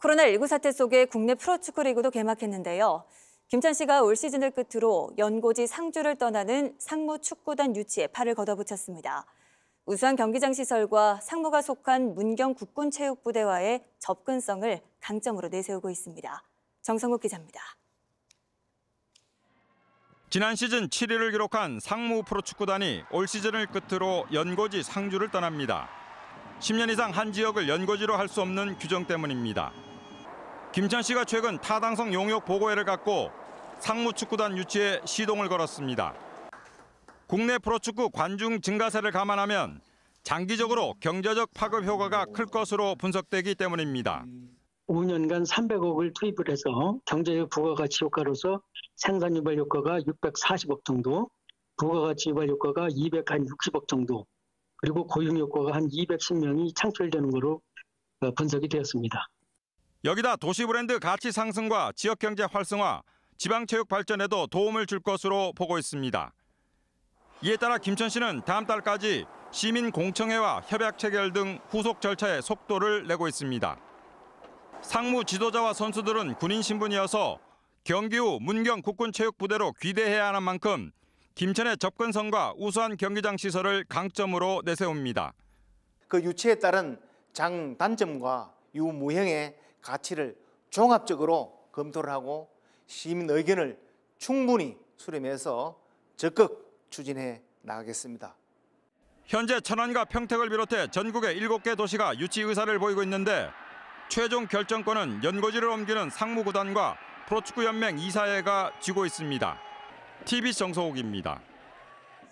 코로나19 사태 속에 국내 프로축구리그도 개막했는데요. 김찬 씨가 올 시즌을 끝으로 연고지 상주를 떠나는 상무 축구단 유치에 팔을 걷어붙였습니다. 우수한 경기장 시설과 상무가 속한 문경 국군체육부대와의 접근성을 강점으로 내세우고 있습니다. 정성욱 기자입니다. 지난 시즌 7위를 기록한 상무 프로축구단이 올 시즌을 끝으로 연고지 상주를 떠납니다. 10년 이상 한 지역을 연고지로 할 수 없는 규정 때문입니다. 김찬 씨가 최근 타당성 용역 보고회를 갖고 상무축구단 유치에 시동을 걸었습니다. 국내 프로축구 관중 증가세를 감안하면 장기적으로 경제적 파급 효과가 클 것으로 분석되기 때문입니다. 5년간 300억을 투입을 해서 경제적 부가가치 효과로서 생산 유발 효과가 640억 정도, 부가가치 유발 효과가 260억 정도, 그리고 고용 효과가 한 210명이 창출되는 것으로 어, 분석이 되었습니다. 여기다 도시 브랜드 가치 상승과 지역 경제 활성화, 지방 체육 발전에도 도움을 줄 것으로 보고 있습니다. 이에 따라 김천 씨는 다음 달까지 시민 공청회와 협약 체결 등 후속 절차에 속도를 내고 있습니다. 상무 지도자와 선수들은 군인 신분이어서 경기 후 문경 국군체육부대로 귀대해야 하는 만큼 김천의 접근성과 우수한 경기장 시설을 강점으로 내세웁니다. 그 유치에 따른 장단점과 유무형의 가치를 종합적으로 검토를 하고 시민 의견을 충분히 수렴해서 적극 추진해 나가겠습니다. 현재 천안과 평택을 비롯해 전국의 7개 도시가 유치 의사를 보이고 있는데 최종 결정권은 연고지를 옮기는 상무구단과 프로축구연맹 이사회가 쥐고 있습니다. t b 정소옥입니다.